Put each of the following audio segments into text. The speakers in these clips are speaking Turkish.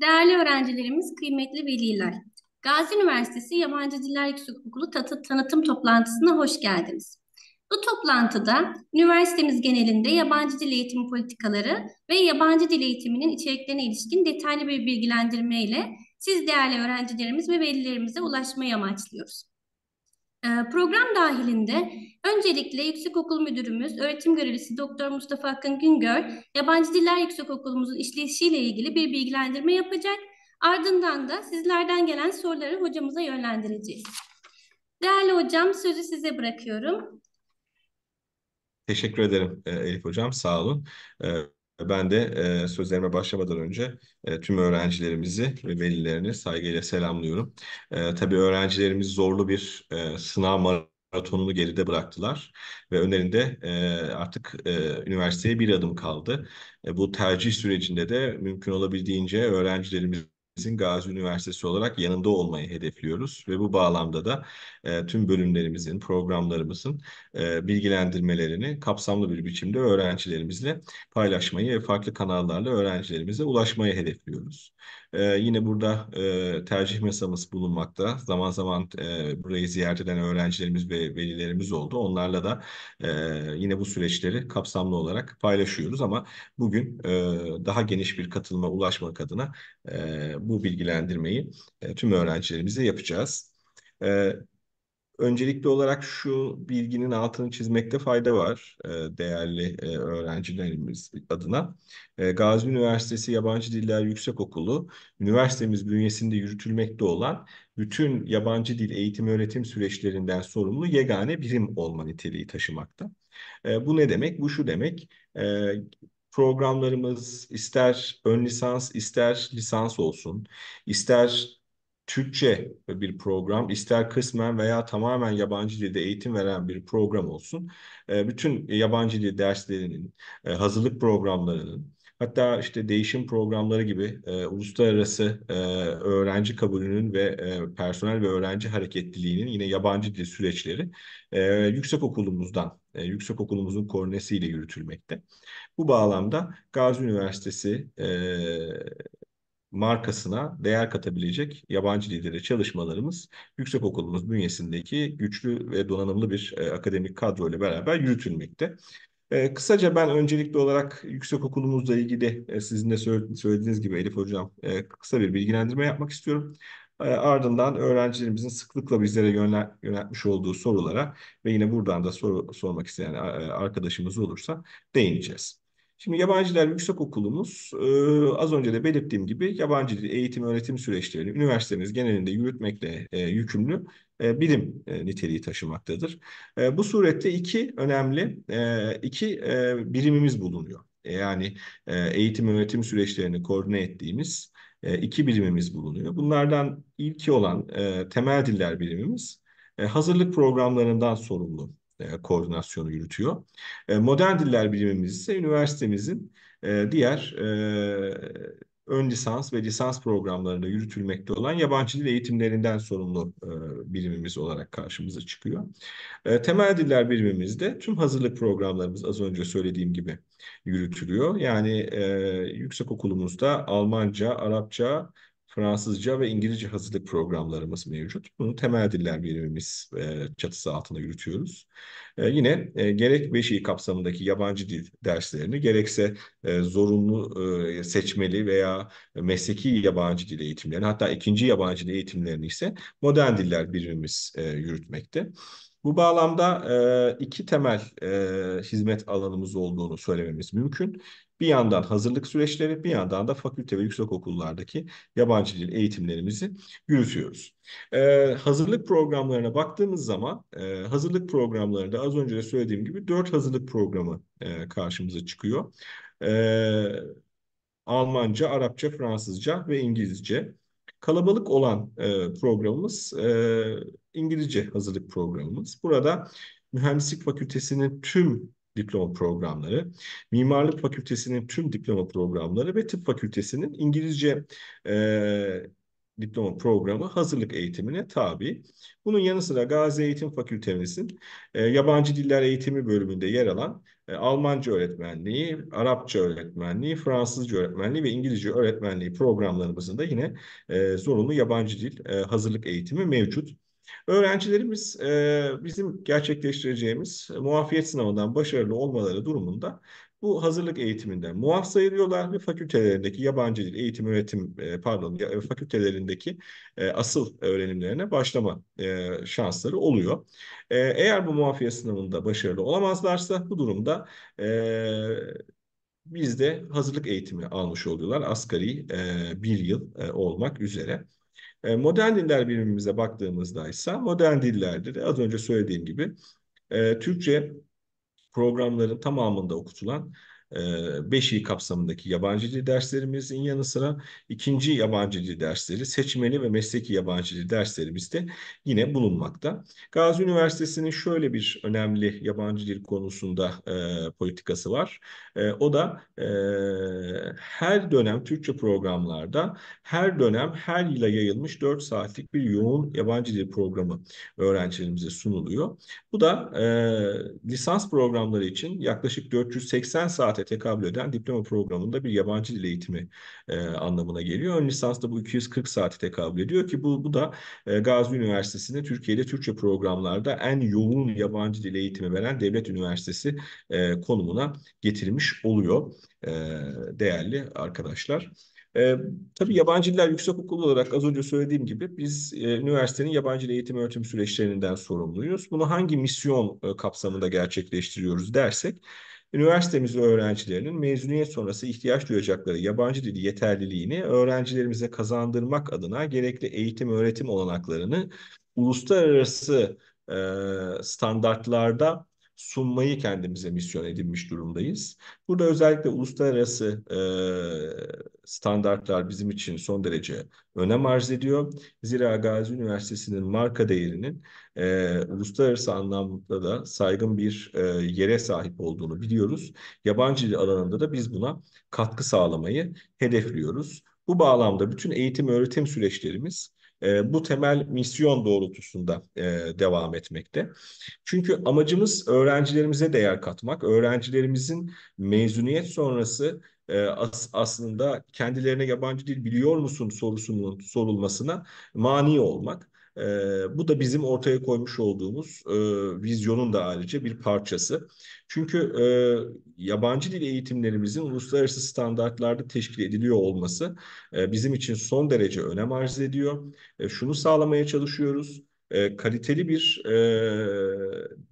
Değerli öğrencilerimiz, kıymetli veliler. Gazi Üniversitesi Yabancı Diller Yüksek Okulu tanıtım toplantısına hoş geldiniz. Bu toplantıda üniversitemiz genelinde yabancı dil eğitimi politikaları ve yabancı dil eğitiminin içeriklerine ilişkin detaylı bir bilgilendirme ile siz değerli öğrencilerimiz ve velilerimize ulaşmayı amaçlıyoruz. Ee, program dahilinde öncelikle Yüksekokul Müdürümüz, öğretim görevlisi Doktor Mustafa Akın Güngör, Yabancı Diller Yüksekokulumuzun işleyişiyle ilgili bir bilgilendirme yapacak. Ardından da sizlerden gelen soruları hocamıza yönlendireceğiz. Değerli hocam sözü size bırakıyorum. Teşekkür ederim e, Elif Hocam, sağ olun. E, ben de e, sözlerime başlamadan önce e, tüm öğrencilerimizi ve velilerini saygıyla selamlıyorum. E, tabii öğrencilerimiz zorlu bir e, sınav maratonunu geride bıraktılar ve önlerinde e, artık e, üniversiteye bir adım kaldı. E, bu tercih sürecinde de mümkün olabildiğince öğrencilerimiz Bizim Gazi Üniversitesi olarak yanında olmayı hedefliyoruz ve bu bağlamda da e, tüm bölümlerimizin, programlarımızın e, bilgilendirmelerini kapsamlı bir biçimde öğrencilerimizle paylaşmayı ve farklı kanallarla öğrencilerimize ulaşmayı hedefliyoruz. E, yine burada e, tercih mesamız bulunmakta. Zaman zaman e, burayı ziyaret eden öğrencilerimiz ve velilerimiz oldu. Onlarla da e, yine bu süreçleri kapsamlı olarak paylaşıyoruz ama bugün e, daha geniş bir katılıma ulaşmak adına e, bu bilgilendirmeyi e, tüm öğrencilerimize yapacağız. E, Öncelikli olarak şu bilginin altını çizmekte fayda var e, değerli e, öğrencilerimiz adına. E, Gazi Üniversitesi Yabancı Diller Yüksek Okulu üniversitemiz bünyesinde yürütülmekte olan bütün yabancı dil eğitim öğretim süreçlerinden sorumlu yegane birim olma niteliği taşımakta. Bu ne demek? Bu şu demek, programlarımız ister ön lisans, ister lisans olsun, ister Türkçe bir program, ister kısmen veya tamamen yabancı dilde eğitim veren bir program olsun. E, bütün yabancı dil derslerinin, e, hazırlık programlarının, hatta işte değişim programları gibi e, uluslararası öğrenci kabulünün ve personel ve öğrenci hareketliliğinin yine yabancı dil süreçleri yüksek okulumuzdan yüksek okulumuzun koordinesiyle yürütülmekte. Bu bağlamda Gazi Üniversitesi markasına değer katabilecek yabancı lideri çalışmalarımız yüksek okulumuz bünyesindeki güçlü ve donanımlı bir e, akademik kadro ile beraber yürütülmekte. E, kısaca ben öncelikli olarak yüksek okulumuzla ilgili e, sizin de söylediğiniz gibi Elif Hocam e, kısa bir bilgilendirme yapmak istiyorum. E, ardından öğrencilerimizin sıklıkla bizlere yönel, yöneltmiş olduğu sorulara ve yine buradan da soru, sormak isteyen e, arkadaşımız olursa değineceğiz. Şimdi yabancılar yüksek okulumuz e, az önce de belirttiğim gibi yabancı dil eğitim öğretim süreçlerini üniversitemiz genelinde yürütmekle e, yükümlü e, bilim e, niteliği taşımaktadır. E, bu surette iki önemli e, iki e, birimimiz bulunuyor. E, yani e, eğitim öğretim süreçlerini koordine ettiğimiz e, iki birimimiz bulunuyor. Bunlardan ilki olan e, temel diller birimimiz e, hazırlık programlarından sorumlu e, koordinasyonu yürütüyor. E, modern diller bilimimiz ise üniversitemizin e, diğer ön lisans ve lisans programlarında yürütülmekte olan yabancı dil eğitimlerinden sorumlu e, birimimiz olarak karşımıza çıkıyor. temel diller birimimizde tüm hazırlık programlarımız az önce söylediğim gibi yürütülüyor. Yani yüksek okulumuzda Almanca, Arapça, Fransızca ve İngilizce hazırlık programlarımız mevcut. Bunu temel diller birimimiz e, çatısı altında yürütüyoruz. E, yine e, gerek beşiği kapsamındaki yabancı dil derslerini gerekse e, zorunlu e, seçmeli veya mesleki yabancı dil eğitimlerini hatta ikinci yabancı dil eğitimlerini ise modern diller birimimiz e, yürütmekte. Bu bağlamda e, iki temel e, hizmet alanımız olduğunu söylememiz mümkün. Bir yandan hazırlık süreçleri, bir yandan da fakülte ve yüksek okullardaki yabancı dil eğitimlerimizi yürütüyoruz. E, hazırlık programlarına baktığımız zaman e, hazırlık programlarında az önce de söylediğim gibi dört hazırlık programı e, karşımıza çıkıyor. E, Almanca, Arapça, Fransızca ve İngilizce. Kalabalık olan e, programımız e, İngilizce hazırlık programımız. Burada mühendislik fakültesinin tüm diploma programları, mimarlık fakültesinin tüm diploma programları ve tıp fakültesinin İngilizce e, diploma programı hazırlık eğitimine tabi. Bunun yanı sıra Gazi Eğitim Fakültemizin e, yabancı diller eğitimi bölümünde yer alan e, Almanca öğretmenliği, Arapça öğretmenliği, Fransızca öğretmenliği ve İngilizce öğretmenliği programlarımızın da yine e, zorunlu yabancı dil e, hazırlık eğitimi mevcut. Öğrencilerimiz e, bizim gerçekleştireceğimiz muafiyet sınavından başarılı olmaları durumunda bu hazırlık eğitiminden muaf sayılıyorlar ve fakültelerindeki yabancı dil eğitim öğretim e, pardon e, fakültelerindeki e, asıl öğrenimlerine başlama e, şansları oluyor. E, eğer bu muafiyet sınavında başarılı olamazlarsa bu durumda e, biz de hazırlık eğitimi almış oluyorlar asgari e, bir yıl e, olmak üzere. E, modern diller birimimize baktığımızda ise modern dillerde de az önce söylediğim gibi e, Türkçe programların tamamında okutulan 5 iyi kapsamındaki yabancı dil derslerimizin yanı sıra ikinci yabancı dil dersleri seçmeli ve mesleki yabancı dil derslerimiz de yine bulunmakta. Gazi Üniversitesi'nin şöyle bir önemli yabancı dil konusunda e, politikası var. E, o da e, her dönem Türkçe programlarda her dönem her yıla yayılmış 4 saatlik bir yoğun yabancı dil programı öğrencilerimize sunuluyor. Bu da e, lisans programları için yaklaşık 480 saat saate tekabül eden diploma programında bir yabancı dil eğitimi e, anlamına geliyor. Ön lisansta bu 240 saate tekabül ediyor ki bu, bu da e, Gazi Üniversitesi'nin Türkiye'de Türkçe programlarda en yoğun yabancı dil eğitimi veren devlet üniversitesi e, konumuna getirilmiş oluyor e, değerli arkadaşlar. E, tabii yabancı diller yüksekokulu olarak az önce söylediğim gibi biz e, üniversitenin yabancı dil eğitim öğretim süreçlerinden sorumluyuz. Bunu hangi misyon e, kapsamında gerçekleştiriyoruz dersek üniversitemiz öğrencilerinin mezuniyet sonrası ihtiyaç duyacakları yabancı dili yeterliliğini öğrencilerimize kazandırmak adına gerekli eğitim öğretim olanaklarını uluslararası e, standartlarda sunmayı kendimize misyon edinmiş durumdayız. Burada özellikle uluslararası e, standartlar bizim için son derece önem arz ediyor. Zira Gazi Üniversitesi'nin marka değerinin e, uluslararası anlamda da saygın bir e, yere sahip olduğunu biliyoruz. Yabancı dil alanında da biz buna katkı sağlamayı hedefliyoruz. Bu bağlamda bütün eğitim öğretim süreçlerimiz e, bu temel misyon doğrultusunda e, devam etmekte. Çünkü amacımız öğrencilerimize değer katmak, öğrencilerimizin mezuniyet sonrası e, as aslında kendilerine yabancı dil biliyor musun sorusunun sorulmasına mani olmak. E, bu da bizim ortaya koymuş olduğumuz e, vizyonun da ayrıca bir parçası. Çünkü e, yabancı dil eğitimlerimizin uluslararası standartlarda teşkil ediliyor olması e, bizim için son derece önem arz ediyor. E, şunu sağlamaya çalışıyoruz e, kaliteli bir e,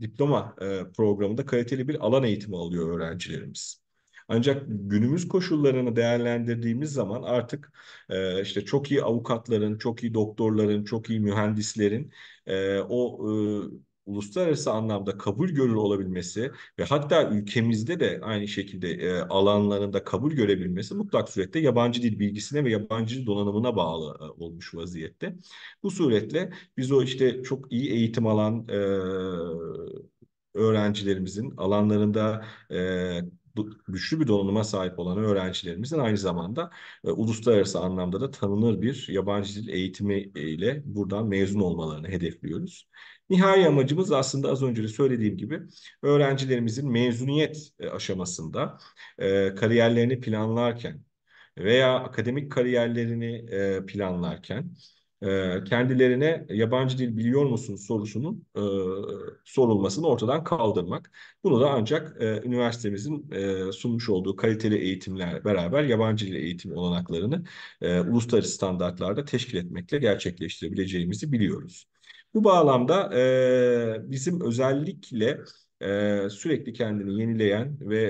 diploma e, programında kaliteli bir alan eğitimi alıyor öğrencilerimiz. Ancak günümüz koşullarını değerlendirdiğimiz zaman artık e, işte çok iyi avukatların, çok iyi doktorların, çok iyi mühendislerin e, o e, uluslararası anlamda kabul görür olabilmesi ve hatta ülkemizde de aynı şekilde e, alanlarında kabul görebilmesi mutlak surette yabancı dil bilgisine ve yabancı dil donanımına bağlı e, olmuş vaziyette. Bu suretle biz o işte çok iyi eğitim alan e, öğrencilerimizin alanlarında e, bu güçlü bir donanıma sahip olan öğrencilerimizin aynı zamanda e, uluslararası anlamda da tanınır bir yabancı dil eğitimi e, ile buradan mezun olmalarını hedefliyoruz. Nihai amacımız aslında az önce de söylediğim gibi öğrencilerimizin mezuniyet e, aşamasında e, kariyerlerini planlarken veya akademik kariyerlerini e, planlarken ee, kendilerine yabancı dil biliyor musun sorusunun e, sorulmasını ortadan kaldırmak. Bunu da ancak e, üniversitemizin e, sunmuş olduğu kaliteli eğitimler beraber yabancı dil eğitim olanaklarını e, uluslararası standartlarda teşkil etmekle gerçekleştirebileceğimizi biliyoruz. Bu bağlamda e, bizim özellikle e, sürekli kendini yenileyen ve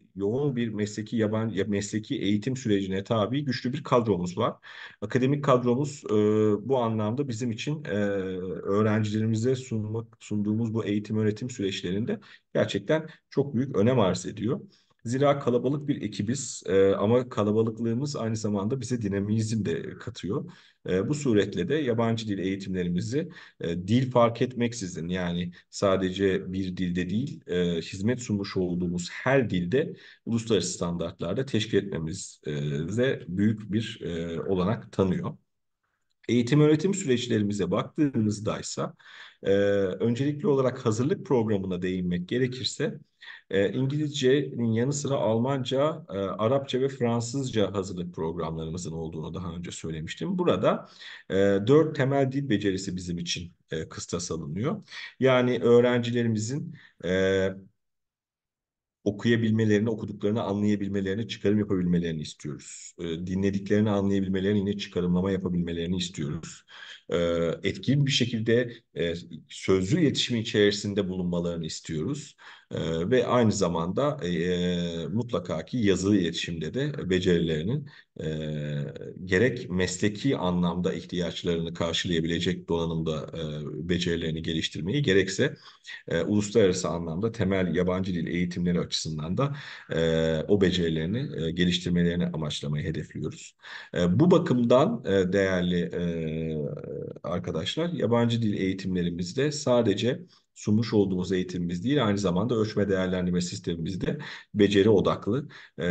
e, yoğun bir mesleki yaban mesleki eğitim sürecine tabi güçlü bir kadromuz var. Akademik kadromuz e, bu anlamda bizim için e, öğrencilerimize sunmak sunduğumuz bu eğitim öğretim süreçlerinde gerçekten çok büyük önem arz ediyor. Zira kalabalık bir ekibiz e, ama kalabalıklığımız aynı zamanda bize dinamizm de katıyor. E, bu suretle de yabancı dil eğitimlerimizi e, dil fark etmeksizin yani sadece bir dilde değil e, hizmet sunmuş olduğumuz her dilde uluslararası standartlarda teşkil etmemize büyük bir e, olanak tanıyor. Eğitim öğretim süreçlerimize baktığımızda ise e, öncelikli olarak hazırlık programına değinmek gerekirse e, İngilizcenin yanı sıra Almanca, e, Arapça ve Fransızca hazırlık programlarımızın olduğunu daha önce söylemiştim. Burada e, dört temel dil becerisi bizim için e, kıstas alınıyor. Yani öğrencilerimizin e, okuyabilmelerini, okuduklarını anlayabilmelerini, çıkarım yapabilmelerini istiyoruz. E, dinlediklerini anlayabilmelerini, yine çıkarımlama yapabilmelerini istiyoruz e, etkin bir şekilde e, sözlü iletişim içerisinde bulunmalarını istiyoruz. E, ve aynı zamanda e, mutlaka ki yazılı iletişimde de becerilerinin gerek mesleki anlamda ihtiyaçlarını karşılayabilecek donanımda becerilerini geliştirmeyi gerekse uluslararası anlamda temel yabancı dil eğitimleri açısından da o becerilerini geliştirmelerini amaçlamayı hedefliyoruz. bu bakımdan değerli arkadaşlar yabancı dil eğitimlerimizde sadece sunmuş olduğumuz eğitimimiz değil aynı zamanda ölçme değerlendirme sistemimiz de beceri odaklı. E,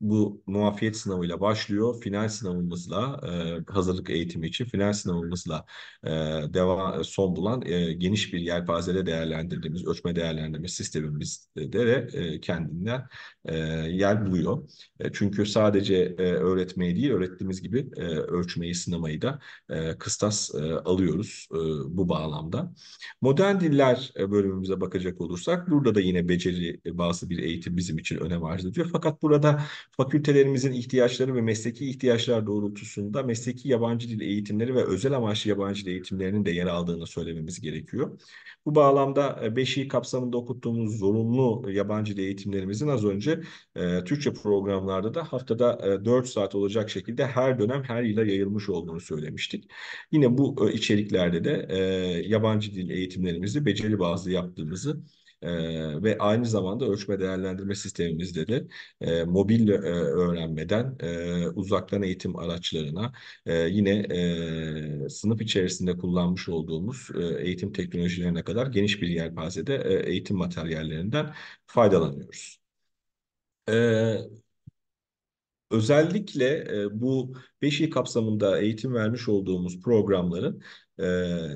bu muafiyet sınavıyla başlıyor. Final sınavımızla e, hazırlık eğitimi için final sınavımızla e, devam son bulan e, geniş bir yelpazede değerlendirdiğimiz ölçme değerlendirme sistemimizde de e, kendinden e, yer buluyor. E, çünkü sadece e, öğretmeyi değil öğrettiğimiz gibi e, ölçmeyi sınamayı da e, kıstas e, alıyoruz e, bu bağlamda. Modern diller e, bölümümüze bakacak olursak burada da yine beceri e, bazı bir eğitim bizim için önem arz ediyor. Fakat burada fakültelerimizin ihtiyaçları ve mesleki ihtiyaçlar doğrultusunda mesleki yabancı dil eğitimleri ve özel amaçlı yabancı dil eğitimlerinin de yer aldığını söylememiz gerekiyor. Bu bağlamda e, beşiği kapsamında okuttuğumuz zorunlu yabancı dil eğitimlerimizin az önce Türkçe programlarda da haftada e, 4 saat olacak şekilde her dönem her yıla yayılmış olduğunu söylemiştik. Yine bu içeriklerde de yabancı dil eğitimlerimizi işlemimizi beceri bazlı yaptığımızı e, ve aynı zamanda ölçme değerlendirme sistemimizde de e, mobil e, öğrenmeden e, uzaktan eğitim araçlarına e, yine e, sınıf içerisinde kullanmış olduğumuz e, eğitim teknolojilerine kadar geniş bir yelpazede e, eğitim materyallerinden faydalanıyoruz. E, Özellikle e, bu 5 kapsamında eğitim vermiş olduğumuz programların e,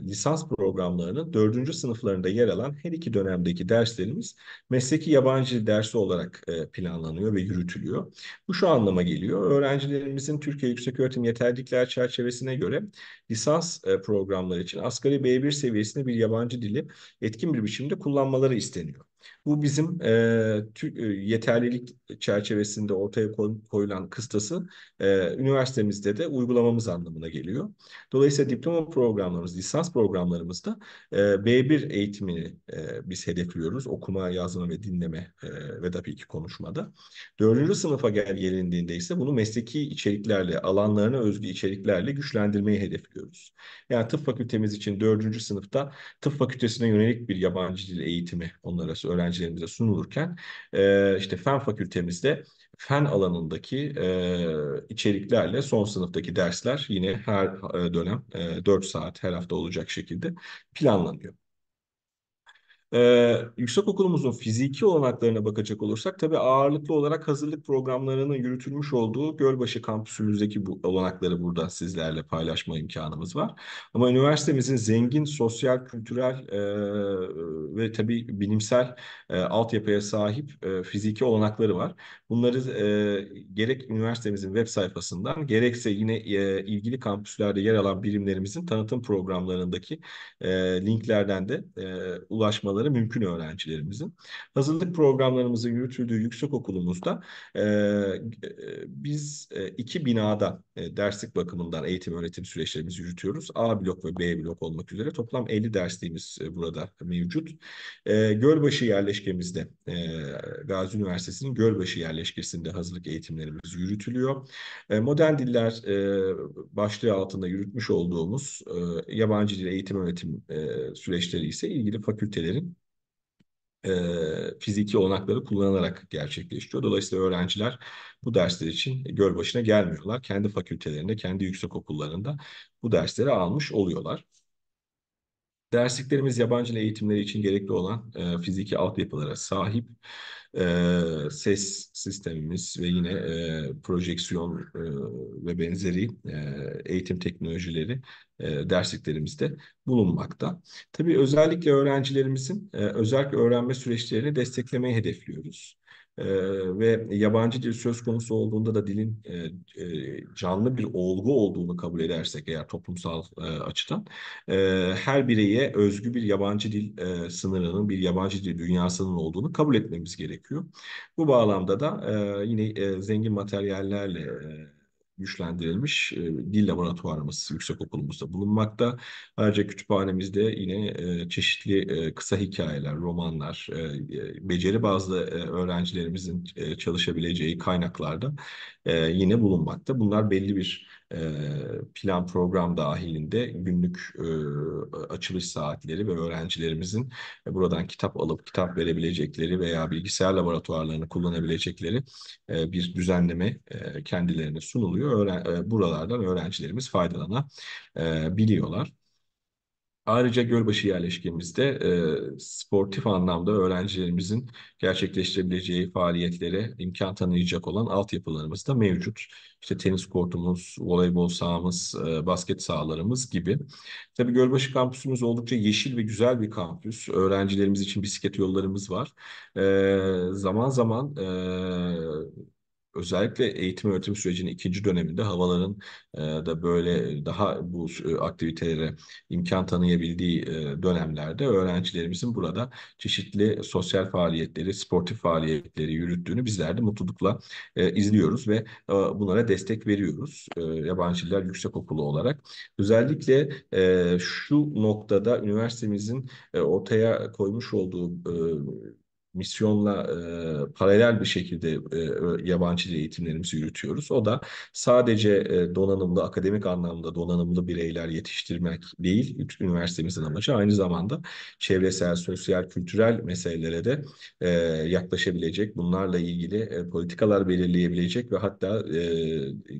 lisans programlarının dördüncü sınıflarında yer alan her iki dönemdeki derslerimiz mesleki yabancı dersi olarak e, planlanıyor ve yürütülüyor. Bu şu anlama geliyor. Öğrencilerimizin Türkiye Yükseköğretim Yeterlilikler çerçevesine göre lisans e, programları için asgari B1 seviyesinde bir yabancı dili etkin bir biçimde kullanmaları isteniyor. Bu bizim e, yeterlilik çerçevesinde ortaya koyulan kıstası e, üniversitemizde de uygulamamız anlamına geliyor. Dolayısıyla diploma programlarımız, lisans programlarımızda e, B1 eğitimini e, biz hedefliyoruz. Okuma, yazma ve dinleme e, ve tabii ki konuşmada. Dördüncü sınıfa gel gelindiğinde ise bunu mesleki içeriklerle, alanlarına özgü içeriklerle güçlendirmeyi hedefliyoruz. Yani tıp fakültemiz için dördüncü sınıfta tıp fakültesine yönelik bir yabancı dil eğitimi onlara öğrenci öğrencilerimize sunulurken e, işte fen fakültemizde fen alanındaki e, içeriklerle son sınıftaki dersler yine her e, dönem e, 4 saat her hafta olacak şekilde planlanıyor. Ee, yüksek okulumuzun fiziki olanaklarına bakacak olursak tabii ağırlıklı olarak hazırlık programlarının yürütülmüş olduğu Gölbaşı kampüsümüzdeki bu olanakları burada sizlerle paylaşma imkanımız var. Ama üniversitemizin zengin sosyal, kültürel e, ve tabii bilimsel e, altyapıya sahip e, fiziki olanakları var. Bunları e, gerek üniversitemizin web sayfasından gerekse yine e, ilgili kampüslerde yer alan birimlerimizin tanıtım programlarındaki e, linklerden de e, ulaşmaları almaları mümkün öğrencilerimizin. Hazırlık programlarımızı yürütüldüğü yüksek okulumuzda e, biz e, iki binada e, derslik bakımından eğitim öğretim süreçlerimizi yürütüyoruz. A blok ve B blok olmak üzere toplam 50 dersliğimiz e, burada mevcut. E, Gölbaşı yerleşkemizde e, Gazi Üniversitesi'nin Gölbaşı yerleşkesinde hazırlık eğitimlerimiz yürütülüyor. E, modern diller e, başlığı altında yürütmüş olduğumuz e, yabancı dil eğitim öğretim e, süreçleri ise ilgili fakültelerin e, fiziki olanakları kullanılarak gerçekleşiyor. Dolayısıyla öğrenciler bu dersler için göl başına gelmiyorlar. Kendi fakültelerinde, kendi yüksek okullarında bu dersleri almış oluyorlar. Dersliklerimiz yabancı eğitimleri için gerekli olan e, fiziki altyapılara sahip e, ses sistemimiz ve yine e, projeksiyon e, ve benzeri e, eğitim teknolojileri e, dersliklerimizde bulunmakta. Tabii özellikle öğrencilerimizin e, özellikle öğrenme süreçlerini desteklemeyi hedefliyoruz. Ee, ve yabancı dil söz konusu olduğunda da dilin e, e, canlı bir olgu olduğunu kabul edersek eğer toplumsal e, açıdan e, her bireye özgü bir yabancı dil e, sınırının bir yabancı dil dünyasının olduğunu kabul etmemiz gerekiyor. Bu bağlamda da e, yine e, zengin materyallerle e, güçlendirilmiş e, dil laboratuvarımız yüksek okulumuzda bulunmakta. Ayrıca kütüphanemizde yine e, çeşitli e, kısa hikayeler, romanlar, beceri bazlı öğrencilerimizin çalışabileceği kaynaklarda yine bulunmakta. Bunlar belli bir e, plan program dahilinde günlük e, açılış saatleri ve öğrencilerimizin e, buradan kitap alıp kitap verebilecekleri veya bilgisayar laboratuvarlarını kullanabilecekleri bir düzenleme kendilerine sunuluyor. Buralardan öğrencilerimiz faydalanabiliyorlar. Ayrıca Gölbaşı yerleşkemizde e, sportif anlamda öğrencilerimizin gerçekleştirebileceği faaliyetlere imkan tanıyacak olan altyapılarımız da mevcut. İşte tenis kortumuz, voleybol sahamız, e, basket sahalarımız gibi. Tabii Gölbaşı kampüsümüz oldukça yeşil ve güzel bir kampüs. Öğrencilerimiz için bisiklet yollarımız var. E, zaman zaman e, özellikle eğitim öğretim sürecinin ikinci döneminde havaların e, da böyle daha bu e, aktivitelere imkan tanıyabildiği e, dönemlerde öğrencilerimizin burada çeşitli sosyal faaliyetleri, sportif faaliyetleri yürüttüğünü bizler de mutlulukla e, izliyoruz ve e, bunlara destek veriyoruz. E, yabancı yüksek okulu olarak. Özellikle e, şu noktada üniversitemizin e, ortaya koymuş olduğu e, misyonla e, paralel bir şekilde e, yabancı dil eğitimlerimizi yürütüyoruz. O da sadece e, donanımlı, akademik anlamda donanımlı bireyler yetiştirmek değil, üniversitemizin amacı aynı zamanda çevresel, sosyal, kültürel meselelere de e, yaklaşabilecek, bunlarla ilgili e, politikalar belirleyebilecek ve hatta e,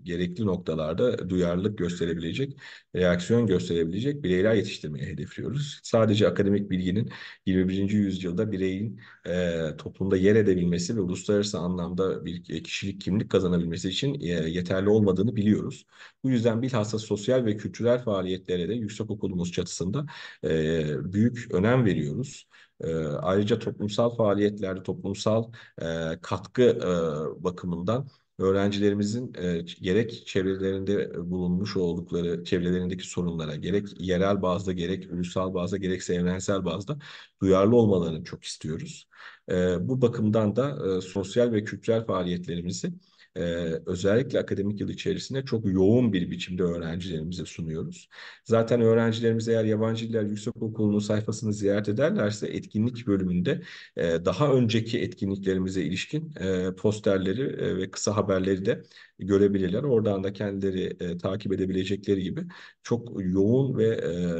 gerekli noktalarda duyarlılık gösterebilecek, reaksiyon gösterebilecek bireyler yetiştirmeye hedefliyoruz. Sadece akademik bilginin 21. yüzyılda bireyin e, e, toplumda yer edebilmesi ve uluslararası anlamda bir kişilik kimlik kazanabilmesi için e, yeterli olmadığını biliyoruz. Bu yüzden bilhassa sosyal ve kültürel faaliyetlere de yüksek okulumuz çatısında e, büyük önem veriyoruz. E, ayrıca toplumsal faaliyetlerde toplumsal e, katkı e, bakımından öğrencilerimizin e, gerek çevrelerinde e, bulunmuş oldukları çevrelerindeki sorunlara gerek yerel bazda gerek ulusal bazda gerekse evrensel bazda duyarlı olmalarını çok istiyoruz. E, bu bakımdan da e, sosyal ve kültürel faaliyetlerimizi e, özellikle akademik yıl içerisinde çok yoğun bir biçimde öğrencilerimize sunuyoruz. Zaten öğrencilerimiz eğer yabancı diller yüksekokulu'nun sayfasını ziyaret ederlerse etkinlik bölümünde e, daha önceki etkinliklerimize ilişkin e, posterleri e, ve kısa haberleri de görebilirler. Oradan da kendileri e, takip edebilecekleri gibi çok yoğun ve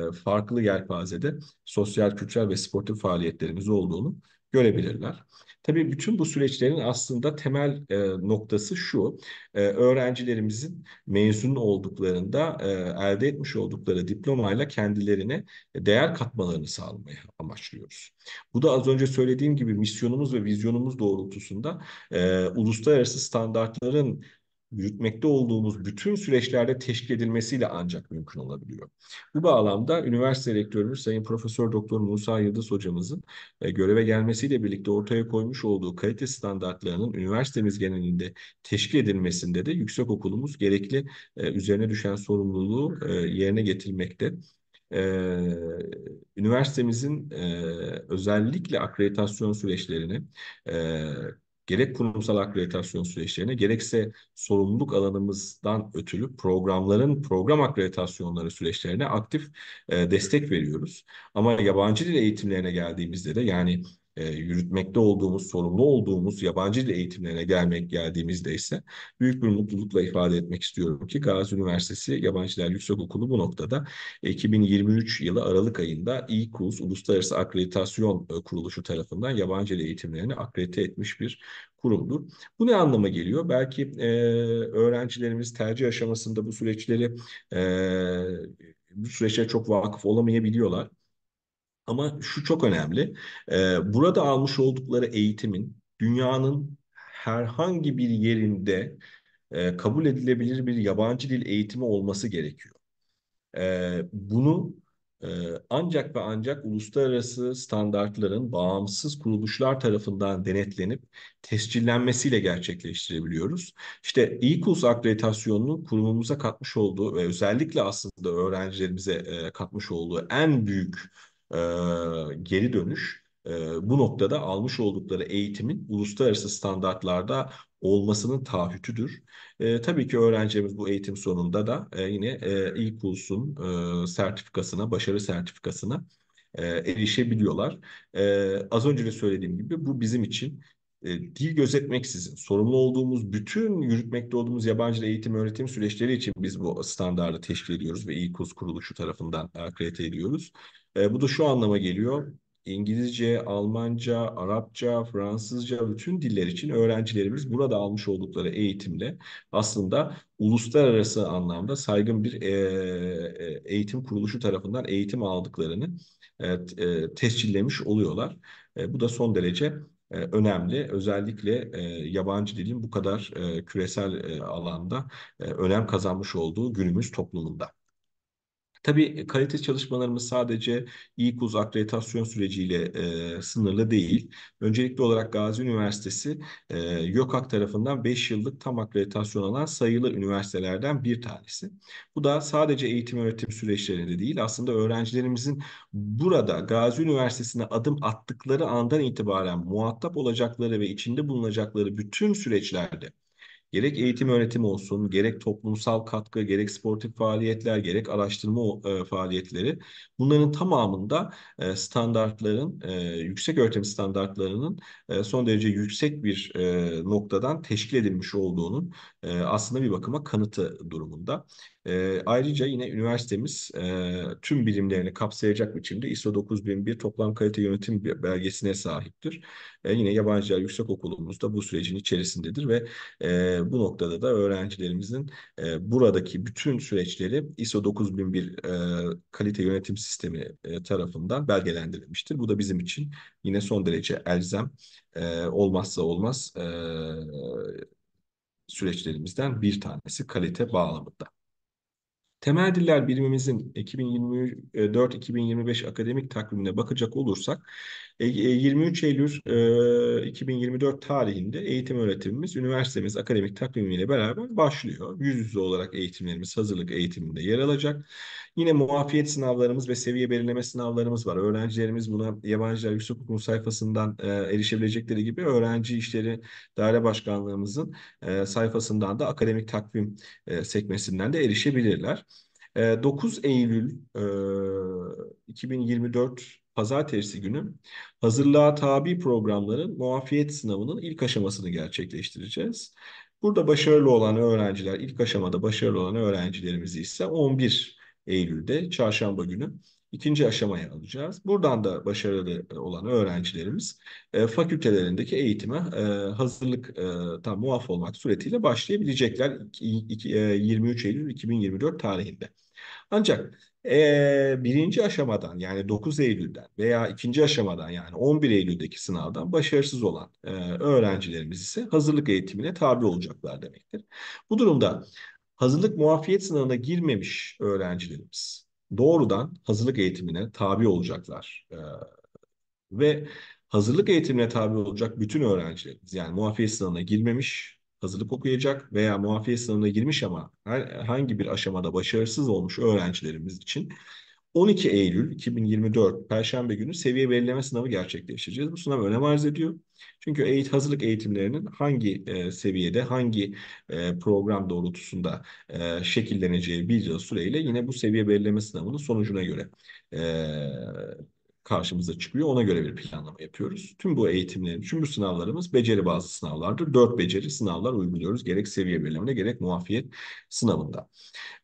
e, farklı yelpazede sosyal, kültürel ve sportif faaliyetlerimiz olduğunu görebilirler. Tabii bütün bu süreçlerin aslında temel e, noktası şu, e, öğrencilerimizin mezun olduklarında e, elde etmiş oldukları diplomayla kendilerine değer katmalarını sağlamayı amaçlıyoruz. Bu da az önce söylediğim gibi misyonumuz ve vizyonumuz doğrultusunda e, uluslararası standartların yürütmekte olduğumuz bütün süreçlerde teşkil edilmesiyle ancak mümkün olabiliyor. Bu bağlamda üniversite rektörümüz Sayın Profesör Doktor Musa Yıldız hocamızın e, göreve gelmesiyle birlikte ortaya koymuş olduğu kalite standartlarının üniversitemiz genelinde teşkil edilmesinde de yüksek okulumuz gerekli e, üzerine düşen sorumluluğu e, yerine getirmekte ee, üniversitemizin e, özellikle akreditasyon süreçlerini e, gerek kurumsal akreditasyon süreçlerine gerekse sorumluluk alanımızdan ötürü programların program akreditasyonları süreçlerine aktif e, destek veriyoruz. Ama yabancı dil eğitimlerine geldiğimizde de yani e, yürütmekte olduğumuz, sorumlu olduğumuz yabancı dil eğitimlerine gelmek geldiğimizde ise büyük bir mutlulukla ifade etmek istiyorum ki Gazi Üniversitesi Yabancı Diller okulu bu noktada 2023 yılı Aralık ayında İKUS Uluslararası Akreditasyon e, Kuruluşu tarafından yabancı dil eğitimlerini akredite etmiş bir kurumdur. Bu ne anlama geliyor? Belki e, öğrencilerimiz tercih aşamasında bu süreçleri e, bu süreçte çok vakıf olamayabiliyorlar. Ama şu çok önemli. E, burada almış oldukları eğitimin dünyanın herhangi bir yerinde e, kabul edilebilir bir yabancı dil eğitimi olması gerekiyor. E, bunu e, ancak ve ancak uluslararası standartların bağımsız kuruluşlar tarafından denetlenip tescillenmesiyle gerçekleştirebiliyoruz. İşte EQUS akreditasyonunun kurumumuza katmış olduğu ve özellikle aslında öğrencilerimize e, katmış olduğu en büyük e, geri dönüş e, bu noktada almış oldukları eğitimin uluslararası standartlarda olmasının taahhütüdür. E, tabii ki öğrencimiz bu eğitim sonunda da e, yine e, ilk kursun e, sertifikasına, başarı sertifikasına e, erişebiliyorlar. E, az önce de söylediğim gibi bu bizim için e, dil gözetmeksizin sorumlu olduğumuz bütün yürütmekte olduğumuz yabancı eğitim öğretim süreçleri için biz bu standartı teşkil ediyoruz ve İKUS kuruluşu tarafından akredite ediyoruz. E, bu da şu anlama geliyor. İngilizce, Almanca, Arapça, Fransızca bütün diller için öğrencilerimiz burada almış oldukları eğitimle aslında uluslararası anlamda saygın bir e, e eğitim kuruluşu tarafından eğitim aldıklarını e, e, tescillemiş oluyorlar. E, bu da son derece e, önemli. Özellikle e, yabancı dilin bu kadar e, küresel e, alanda e, önem kazanmış olduğu günümüz toplumunda. Tabii e, kalite çalışmalarımız sadece İKUZ akreditasyon süreciyle e, sınırlı değil. Öncelikli olarak Gazi Üniversitesi e, YÖKAK tarafından 5 yıllık tam akreditasyon alan sayılı üniversitelerden bir tanesi. Bu da sadece eğitim öğretim süreçlerinde değil aslında öğrencilerimizin burada Gazi Üniversitesi'ne adım attıkları andan itibaren muhatap olacakları ve içinde bulunacakları bütün süreçlerde Gerek eğitim öğretim olsun, gerek toplumsal katkı, gerek sportif faaliyetler, gerek araştırma e, faaliyetleri bunların tamamında e, standartların, e, yüksek öğretim standartlarının e, son derece yüksek bir e, noktadan teşkil edilmiş olduğunun e, aslında bir bakıma kanıtı durumunda. E, ayrıca yine üniversitemiz e, tüm bilimlerini kapsayacak biçimde ISO 9001 toplam kalite yönetim belgesine sahiptir. E, yine yabancılar yüksek okulumuz da bu sürecin içerisindedir ve e, bu noktada da öğrencilerimizin e, buradaki bütün süreçleri ISO 9001 e, kalite yönetim sistemi e, tarafından belgelendirilmiştir. Bu da bizim için yine son derece elzem e, olmazsa olmaz e, süreçlerimizden bir tanesi kalite bağlamında. Temel diller birimimizin 2024-2025 e, akademik takvimine bakacak olursak 23 e, e, Eylül 2024 tarihinde eğitim öğretimimiz üniversitemiz akademik takvimiyle beraber başlıyor. Yüz yüze olarak eğitimlerimiz hazırlık eğitiminde yer alacak. Yine muafiyet sınavlarımız ve seviye belirleme sınavlarımız var. Öğrencilerimiz buna yabancılar yüksek okul sayfasından e, erişebilecekleri gibi öğrenci işleri daire başkanlığımızın e, sayfasından da akademik takvim e, sekmesinden de erişebilirler. E, 9 Eylül e, 2024 Pazartesi günü hazırlığa tabi programların muafiyet sınavının ilk aşamasını gerçekleştireceğiz. Burada başarılı olan öğrenciler, ilk aşamada başarılı olan öğrencilerimiz ise 11 Eylül'de çarşamba günü ikinci aşamaya alacağız. Buradan da başarılı e, olan öğrencilerimiz e, fakültelerindeki eğitime e, hazırlık e, tam muaf olmak suretiyle başlayabilecekler 23 e, Eylül 2024 tarihinde. Ancak e, birinci aşamadan yani 9 Eylül'den veya ikinci aşamadan yani 11 Eylül'deki sınavdan başarısız olan e, öğrencilerimiz ise hazırlık eğitimine tabi olacaklar demektir. Bu durumda hazırlık muafiyet sınavına girmemiş öğrencilerimiz doğrudan hazırlık eğitimine tabi olacaklar. Ee, ve hazırlık eğitimine tabi olacak bütün öğrencilerimiz yani muafiyet sınavına girmemiş, hazırlık okuyacak veya muafiyet sınavına girmiş ama hangi bir aşamada başarısız olmuş öğrencilerimiz için 12 Eylül 2024 Perşembe günü seviye belirleme sınavı gerçekleştireceğiz. Bu sınav önem arz ediyor. Çünkü eğit hazırlık eğitimlerinin hangi e, seviyede, hangi e, program doğrultusunda e, şekilleneceği bir yıl süreyle yine bu seviye belirleme sınavının sonucuna göre e, karşımıza çıkıyor. Ona göre bir planlama yapıyoruz. Tüm bu eğitimlerin, tüm bu sınavlarımız beceri bazlı sınavlardır. Dört beceri sınavlar uyguluyoruz. Gerek seviye belirlemine gerek muafiyet sınavında.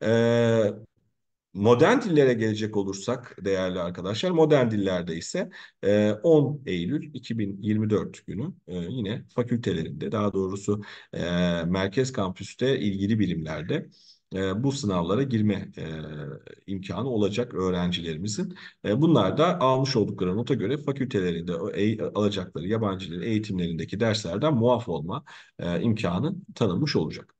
Ee, Modern dillere gelecek olursak değerli arkadaşlar, modern dillerde ise 10 e, Eylül 2024 günü e, yine fakültelerinde daha doğrusu e, merkez kampüste ilgili bilimlerde e, bu sınavlara girme e, imkanı olacak öğrencilerimizin. E, bunlar da almış oldukları nota göre fakültelerinde e, alacakları yabancı dil eğitimlerindeki derslerden muaf olma e, imkanı tanınmış olacak.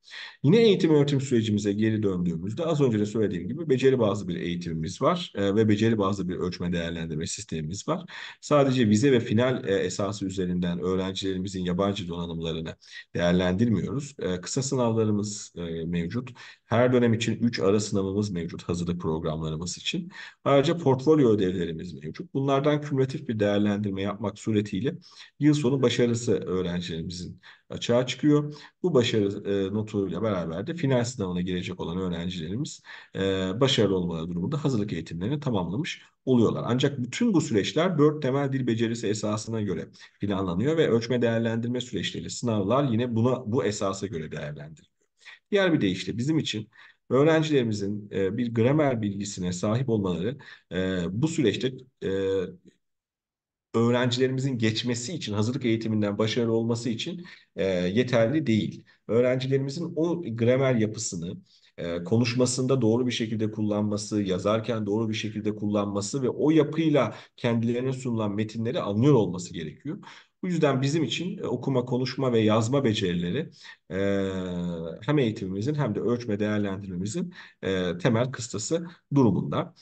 Yine eğitim öğretim sürecimize geri döndüğümüzde az önce de söylediğim gibi beceri bazlı bir eğitimimiz var e, ve beceri bazlı bir ölçme değerlendirme sistemimiz var. Sadece vize ve final e, esası üzerinden öğrencilerimizin yabancı donanımlarını değerlendirmiyoruz. E, kısa sınavlarımız e, mevcut. Her her dönem için 3 ara sınavımız mevcut hazırlık programlarımız için. Ayrıca portfolyo ödevlerimiz mevcut. Bunlardan kümülatif bir değerlendirme yapmak suretiyle yıl sonu başarısı öğrencilerimizin açığa çıkıyor. Bu başarı e, notuyla beraber de final sınavına girecek olan öğrencilerimiz e, başarılı olmaları durumunda hazırlık eğitimlerini tamamlamış oluyorlar. Ancak bütün bu süreçler dört temel dil becerisi esasına göre planlanıyor ve ölçme değerlendirme süreçleri, sınavlar yine buna bu esasa göre değerlendiriliyor. Diğer bir deyişle bizim için öğrencilerimizin e, bir gramer bilgisine sahip olmaları e, bu süreçte e, öğrencilerimizin geçmesi için, hazırlık eğitiminden başarılı olması için e, yeterli değil. Öğrencilerimizin o gramer yapısını, e, konuşmasında doğru bir şekilde kullanması, yazarken doğru bir şekilde kullanması ve o yapıyla kendilerine sunulan metinleri anlıyor olması gerekiyor. Bu yüzden bizim için e, okuma, konuşma ve yazma becerileri e, hem eğitimimizin hem de ölçme değerlendirmemizin e, temel kıstası durumunda.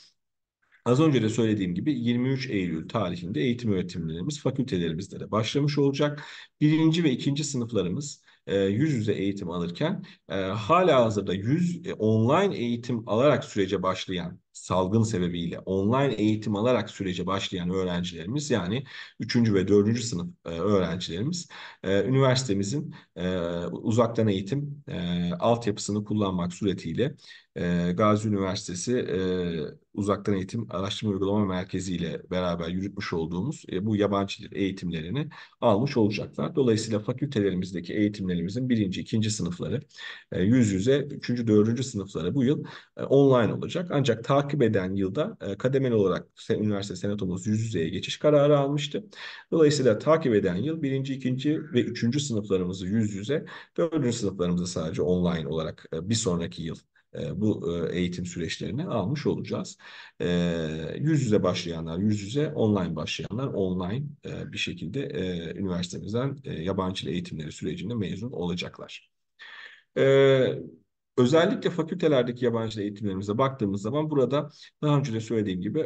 Az önce de söylediğim gibi 23 Eylül tarihinde eğitim öğretimlerimiz fakültelerimizde de başlamış olacak. Birinci ve ikinci sınıflarımız e, yüz yüze eğitim alırken e, hala hazırda 100 e, online eğitim alarak sürece başlayan salgın sebebiyle online eğitim alarak sürece başlayan öğrencilerimiz yani 3. ve 4. sınıf e, öğrencilerimiz e, üniversitemizin e, uzaktan eğitim altyapısını kullanmak suretiyle Gazi Üniversitesi Uzaktan Eğitim Araştırma Uygulama Merkezi ile beraber yürütmüş olduğumuz bu yabancı dil eğitimlerini almış olacaklar. Dolayısıyla fakültelerimizdeki eğitimlerimizin birinci, ikinci sınıfları yüz yüze, üçüncü, dördüncü sınıfları bu yıl online olacak. Ancak takip takip eden yılda e, kademeli olarak üniversite senatomuz yüz yüzeye geçiş kararı almıştı. Dolayısıyla takip eden yıl birinci, ikinci ve üçüncü sınıflarımızı yüz yüze, dördüncü sınıflarımızı sadece online olarak e, bir sonraki yıl e, bu e, eğitim süreçlerini almış olacağız. E, yüz yüze başlayanlar yüz yüze, online başlayanlar online bir şekilde üniversitemizden yabancı eğitimleri sürecinde mezun olacaklar. Özellikle fakültelerdeki yabancı eğitimlerimize baktığımız zaman burada daha önce de söylediğim gibi e,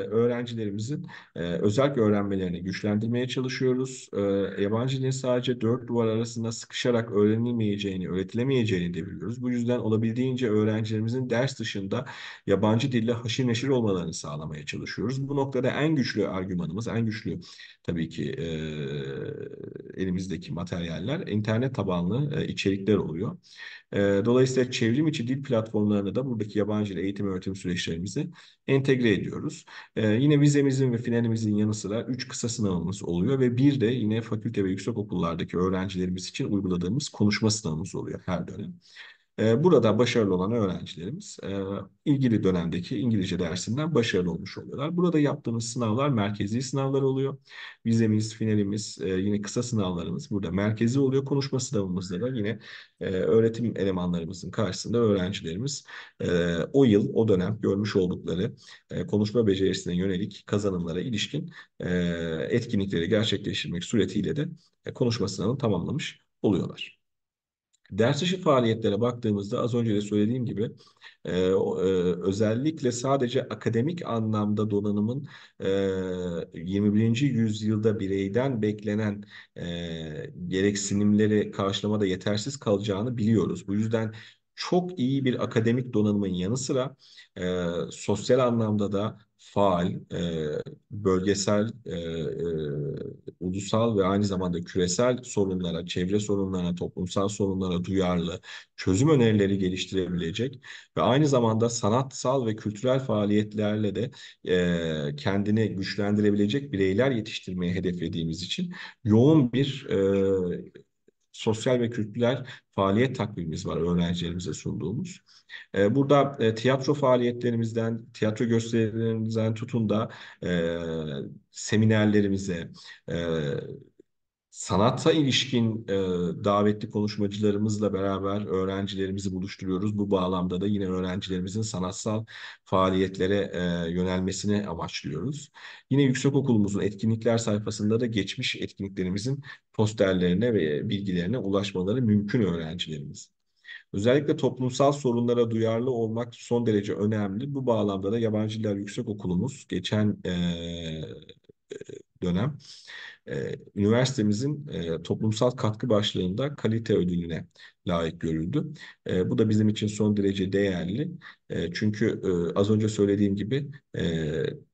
öğrencilerimizin e, özellikle öğrenmelerini güçlendirmeye çalışıyoruz. E, yabancı dilin sadece dört duvar arasında sıkışarak öğrenilmeyeceğini, öğretilemeyeceğini de biliyoruz. Bu yüzden olabildiğince öğrencilerimizin ders dışında yabancı dille haşir neşir olmalarını sağlamaya çalışıyoruz. Bu noktada en güçlü argümanımız, en güçlü tabii ki e, elimizdeki materyaller internet tabanlı içerikler oluyor. Ee, dolayısıyla çevrim içi dil platformlarına da buradaki yabancı eğitim öğretim süreçlerimizi entegre ediyoruz. Ee, yine vizemizin ve finalimizin yanı sıra 3 kısa sınavımız oluyor ve bir de yine fakülte ve yüksek okullardaki öğrencilerimiz için uyguladığımız konuşma sınavımız oluyor her dönem. Ee, burada başarılı olan öğrencilerimiz e, ilgili dönemdeki İngilizce dersinden başarılı olmuş oluyorlar. Burada yaptığımız sınavlar merkezi sınavlar oluyor. Vizemiz, finalimiz, e, yine kısa sınavlarımız burada merkezi oluyor. Konuşma sınavımızda da yine e, öğretim elemanlarımızın karşısında öğrencilerimiz o yıl, o dönem görmüş oldukları konuşma becerisine yönelik kazanımlara ilişkin etkinlikleri gerçekleştirmek suretiyle de konuşma sınavını tamamlamış oluyorlar. Ders dışı faaliyetlere baktığımızda az önce de söylediğim gibi e, e özellikle sadece akademik anlamda donanımın e, 21. yüzyılda bireyden beklenen e, gereksinimleri karşılamada yetersiz kalacağını biliyoruz. Bu yüzden çok iyi bir akademik donanımın yanı sıra e, sosyal anlamda da faal, e, bölgesel, e, e, ulusal ve aynı zamanda küresel sorunlara, çevre sorunlarına, toplumsal sorunlara duyarlı çözüm önerileri geliştirebilecek ve aynı zamanda sanatsal ve kültürel faaliyetlerle de e, kendini güçlendirebilecek bireyler yetiştirmeye hedeflediğimiz için yoğun bir e, sosyal ve kültürel faaliyet takvimimiz var öğrencilerimize sunduğumuz. E, burada e, tiyatro faaliyetlerimizden, tiyatro gösterilerimizden tutun da e, seminerlerimize, e, sanata ilişkin e, davetli konuşmacılarımızla beraber öğrencilerimizi buluşturuyoruz. Bu bağlamda da yine öğrencilerimizin sanatsal faaliyetlere e, yönelmesini amaçlıyoruz. Yine yüksekokulumuzun etkinlikler sayfasında da geçmiş etkinliklerimizin posterlerine ve bilgilerine ulaşmaları mümkün öğrencilerimiz. Özellikle toplumsal sorunlara duyarlı olmak son derece önemli. Bu bağlamda da yabancılar Diller Yüksekokulu'muz geçen e, dönem e, üniversitemizin e, toplumsal katkı başlığında kalite ödülüne layık görüldü. E, bu da bizim için son derece değerli. E, çünkü e, az önce söylediğim gibi e,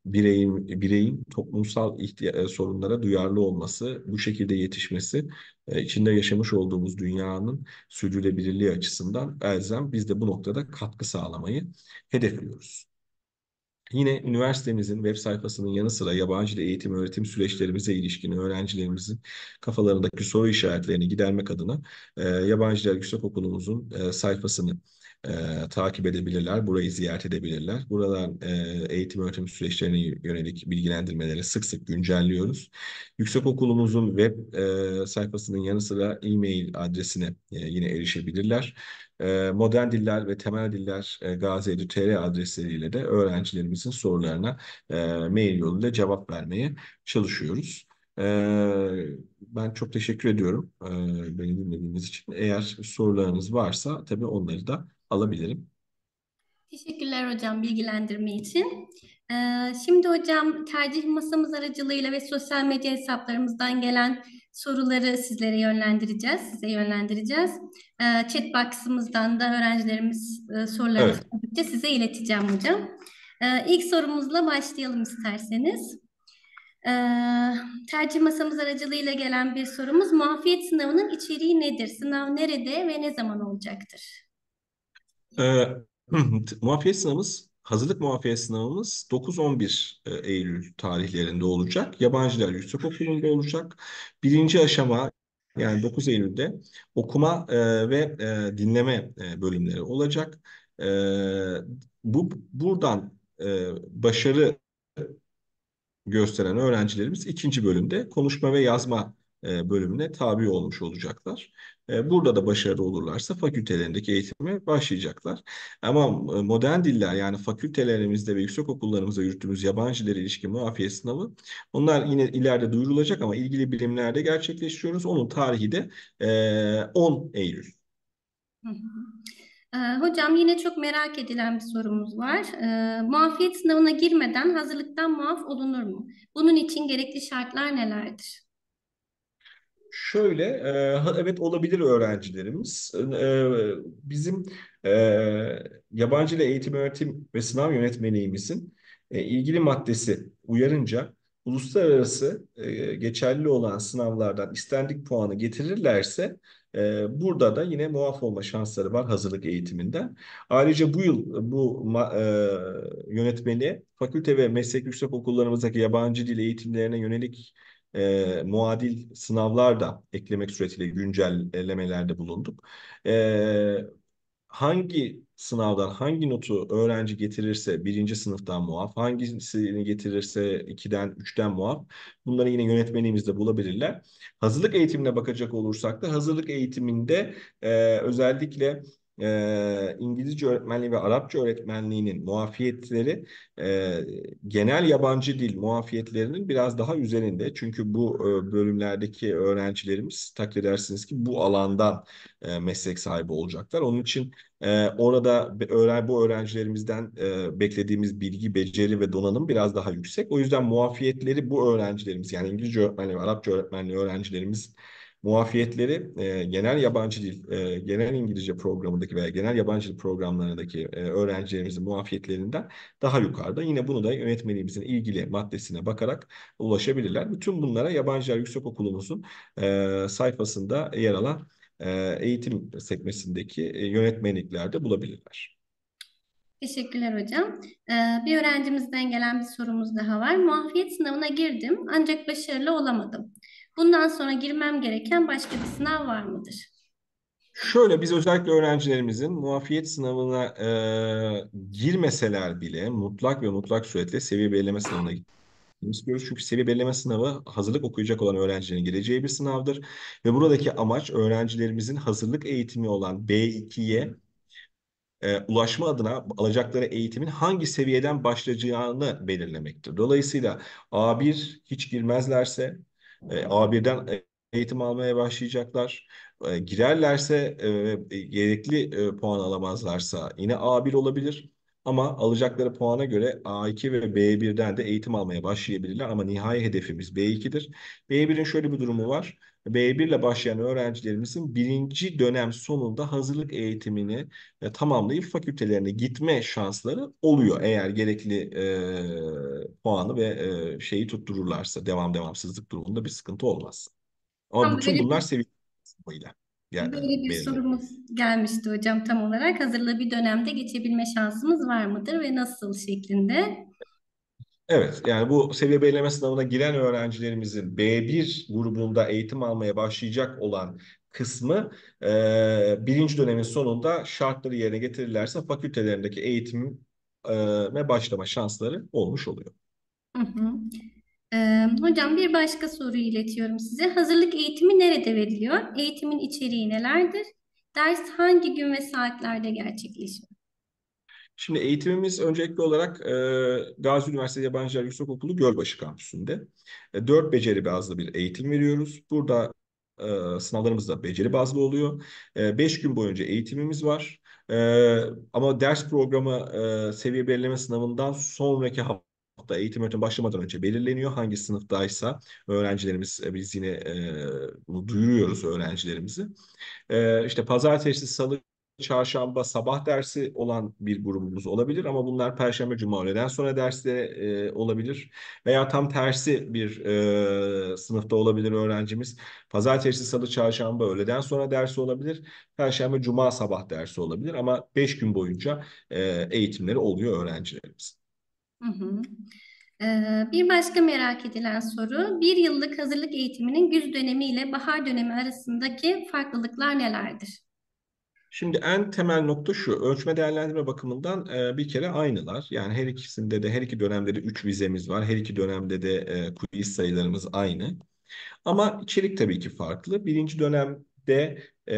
bireyin bireyin toplumsal ihtiya- e, sorunlara duyarlı olması, bu şekilde yetişmesi e, içinde yaşamış olduğumuz dünyanın sürdürülebilirliği açısından elzem biz de bu noktada katkı sağlamayı hedefliyoruz. Yine üniversitemizin web sayfasının yanı sıra yabancı dil eğitim öğretim süreçlerimize ilişkin öğrencilerimizin kafalarındaki soru işaretlerini gidermek adına e, yabancı dil yüksekokulumuzun e, sayfasını e, takip edebilirler, burayı ziyaret edebilirler. Buradan e, eğitim öğretim süreçlerine yönelik bilgilendirmeleri sık sık güncelliyoruz. Yüksek okulumuzun web e, sayfasının yanı sıra e-mail adresine e, yine erişebilirler. E, modern diller ve temel diller e, gazi.edu.tr adresleriyle de öğrencilerimizin sorularına e, mail yoluyla cevap vermeye çalışıyoruz. E, ben çok teşekkür ediyorum e, beni dinlediğiniz için. Eğer sorularınız varsa tabii onları da alabilirim. Teşekkürler hocam bilgilendirme için. Ee, şimdi hocam tercih masamız aracılığıyla ve sosyal medya hesaplarımızdan gelen soruları sizlere yönlendireceğiz, size yönlendireceğiz. Ee, chat box'ımızdan da öğrencilerimiz e, sorularını evet. size ileteceğim hocam. Ee, ilk sorumuzla başlayalım isterseniz. Ee, tercih masamız aracılığıyla gelen bir sorumuz. Muafiyet sınavının içeriği nedir? Sınav nerede ve ne zaman olacaktır? Ee, muafiyet sınavımız, hazırlık muafiyet sınavımız 9-11 e, Eylül tarihlerinde olacak. Yabancılar Dil okulunda olacak. Birinci aşama yani 9 Eylül'de okuma e, ve e, dinleme e, bölümleri olacak. E, bu buradan e, başarı gösteren öğrencilerimiz ikinci bölümde konuşma ve yazma e, bölümüne tabi olmuş olacaklar. E, burada da başarılı olurlarsa fakültelerindeki eğitime başlayacaklar. Ama e, modern diller yani fakültelerimizde ve yüksek okullarımızda yürüttüğümüz yabancı dil ilişkin muafiyet sınavı onlar yine ileride duyurulacak ama ilgili bilimlerde gerçekleştiriyoruz. Onun tarihi de 10 Eylül. Hocam yine çok merak edilen bir sorumuz var. E, muafiyet sınavına girmeden hazırlıktan muaf olunur mu? Bunun için gerekli şartlar nelerdir? Şöyle, e, evet olabilir öğrencilerimiz. E, bizim e, yabancı dil eğitim öğretim ve sınav yönetmeliğimizin ilgili maddesi uyarınca uluslararası geçerli olan sınavlardan istendik puanı getirirlerse burada da yine muaf olma şansları var hazırlık eğitiminden. Ayrıca bu yıl bu e, yönetmeli fakülte ve meslek yüksek okullarımızdaki yabancı dil eğitimlerine yönelik e, muadil sınavlar da eklemek suretiyle güncellemelerde bulunduk. E, hangi sınavdan hangi notu öğrenci getirirse birinci sınıftan muaf, hangisini getirirse ikiden üçten muaf. Bunları yine yönetmenimizde bulabilirler. Hazırlık eğitimine bakacak olursak da hazırlık eğitiminde e, özellikle e, İngilizce öğretmenliği ve Arapça öğretmenliğinin muafiyetleri e, genel yabancı dil muafiyetlerinin biraz daha üzerinde. Çünkü bu e, bölümlerdeki öğrencilerimiz takdir edersiniz ki bu alandan e, meslek sahibi olacaklar. Onun için e, orada bu öğrencilerimizden e, beklediğimiz bilgi, beceri ve donanım biraz daha yüksek. O yüzden muafiyetleri bu öğrencilerimiz yani İngilizce öğretmenliği ve Arapça öğretmenliği öğrencilerimiz muafiyetleri e, genel yabancı dil, e, genel İngilizce programındaki veya genel yabancı dil programlarındaki e, öğrencilerimizin muafiyetlerinden daha yukarıda. Yine bunu da yönetmeliğimizin ilgili maddesine bakarak ulaşabilirler. Bütün bunlara Yabancılar Yüksekokulu'muzun e, sayfasında yer alan e, eğitim sekmesindeki e, yönetmenliklerde bulabilirler. Teşekkürler hocam. E, bir öğrencimizden gelen bir sorumuz daha var. Muafiyet sınavına girdim ancak başarılı olamadım. Bundan sonra girmem gereken başka bir sınav var mıdır? Şöyle biz özellikle öğrencilerimizin muafiyet sınavına e, girmeseler bile mutlak ve mutlak suretle seviye belirleme sınavına istiyoruz. Çünkü seviye belirleme sınavı hazırlık okuyacak olan öğrencilerin geleceği bir sınavdır. Ve buradaki amaç öğrencilerimizin hazırlık eğitimi olan B2'ye e, ulaşma adına alacakları eğitimin hangi seviyeden başlayacağını belirlemektir. Dolayısıyla A1 hiç girmezlerse ee, A1'den e, eğitim almaya başlayacaklar. Ee, girerlerse e, gerekli e, puan alamazlarsa yine A1 olabilir. Ama alacakları puana göre A2 ve B1'den de eğitim almaya başlayabilirler. Ama nihai hedefimiz B2'dir. B1'in şöyle bir durumu var. B1 ile başlayan öğrencilerimizin birinci dönem sonunda hazırlık eğitimini e, tamamlayıp fakültelerine gitme şansları oluyor eğer gerekli e, puanı ve e, şeyi tuttururlarsa devam devamsızlık durumunda bir sıkıntı olmaz. Ama Tam bütün bunlar bir- seviye Yani, Böyle bir belirli. sorumuz gelmişti hocam tam olarak. Hazırlığı bir dönemde geçebilme şansımız var mıdır ve nasıl şeklinde? Evet yani bu seviye belirleme sınavına giren öğrencilerimizin B1 grubunda eğitim almaya başlayacak olan kısmı e, birinci dönemin sonunda şartları yerine getirirlerse fakültelerindeki eğitime başlama şansları olmuş oluyor. Hı hı. Ee, hocam bir başka soru iletiyorum size. Hazırlık eğitimi nerede veriliyor? Eğitimin içeriği nelerdir? Ders hangi gün ve saatlerde gerçekleşiyor? Şimdi eğitimimiz öncelikli olarak e, Gazi Üniversitesi Yabancılar Yüksekokulu Gölbaşı Kampüsü'nde. E, dört beceri bazlı bir eğitim veriyoruz. Burada e, sınavlarımız da beceri bazlı oluyor. E, beş gün boyunca eğitimimiz var. E, ama ders programı e, seviye belirleme sınavından sonraki hafta eğitim öğretim başlamadan önce belirleniyor. Hangi sınıftaysa öğrencilerimiz e, biz yine e, bunu duyuruyoruz öğrencilerimizi. E, işte pazartesi, salı çarşamba sabah dersi olan bir grubumuz olabilir ama bunlar perşembe cuma öğleden sonra derste e, olabilir veya tam tersi bir e, sınıfta olabilir öğrencimiz. Pazartesi, salı, çarşamba öğleden sonra dersi olabilir. Perşembe, cuma sabah dersi olabilir ama 5 gün boyunca e, eğitimleri oluyor öğrencilerimiz. Hı hı. E, bir başka merak edilen soru, bir yıllık hazırlık eğitiminin güz dönemi ile bahar dönemi arasındaki farklılıklar nelerdir? Şimdi en temel nokta şu. Ölçme değerlendirme bakımından e, bir kere aynılar. Yani her ikisinde de her iki dönemde de 3 vizemiz var. Her iki dönemde de e, quiz sayılarımız aynı. Ama içerik tabii ki farklı. Birinci dönemde e,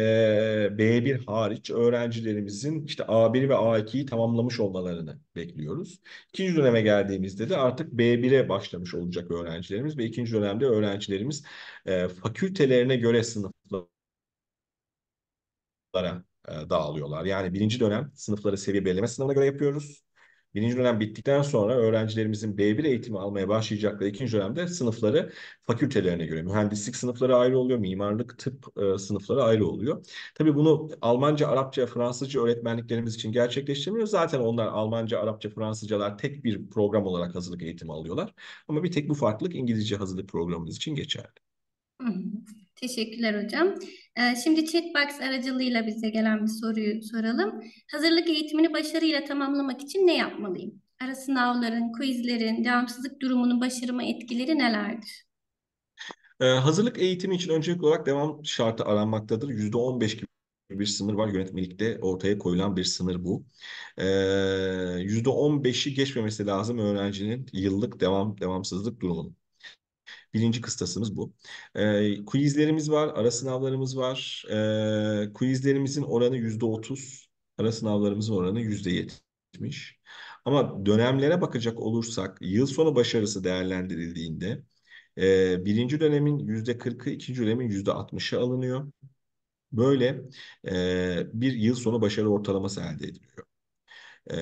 B1 hariç öğrencilerimizin işte A1 ve A2'yi tamamlamış olmalarını bekliyoruz. İkinci döneme geldiğimizde de artık B1'e başlamış olacak öğrencilerimiz ve ikinci dönemde öğrencilerimiz e, fakültelerine göre sınıflara e, dağılıyorlar. Yani birinci dönem sınıfları seviye belirleme sınavına göre yapıyoruz. Birinci dönem bittikten sonra öğrencilerimizin B1 eğitimi almaya başlayacakları ikinci dönemde sınıfları fakültelerine göre. Mühendislik sınıfları ayrı oluyor, mimarlık, tıp e, sınıfları ayrı oluyor. Tabii bunu Almanca, Arapça, Fransızca öğretmenliklerimiz için gerçekleştirmiyoruz. Zaten onlar Almanca, Arapça, Fransızcalar tek bir program olarak hazırlık eğitimi alıyorlar. Ama bir tek bu farklılık İngilizce hazırlık programımız için geçerli. Teşekkürler hocam. Ee, şimdi chatbox aracılığıyla bize gelen bir soruyu soralım. Hazırlık eğitimini başarıyla tamamlamak için ne yapmalıyım? Ara sınavların, quizlerin, devamsızlık durumunun başarıma etkileri nelerdir? Ee, hazırlık eğitimi için öncelikli olarak devam şartı aranmaktadır. %15 gibi bir sınır var. Yönetmelikte ortaya koyulan bir sınır bu. Ee, %15'i geçmemesi lazım öğrencinin yıllık devam devamsızlık durumunun. Birinci kıstasımız bu. E, quizlerimiz var, ara sınavlarımız var. E, quizlerimizin oranı yüzde otuz, ara sınavlarımızın oranı yüzde yetmiş. Ama dönemlere bakacak olursak yıl sonu başarısı değerlendirildiğinde e, birinci dönemin yüzde kırkı, ikinci dönemin yüzde altmışı alınıyor. Böyle e, bir yıl sonu başarı ortalaması elde ediliyor. E,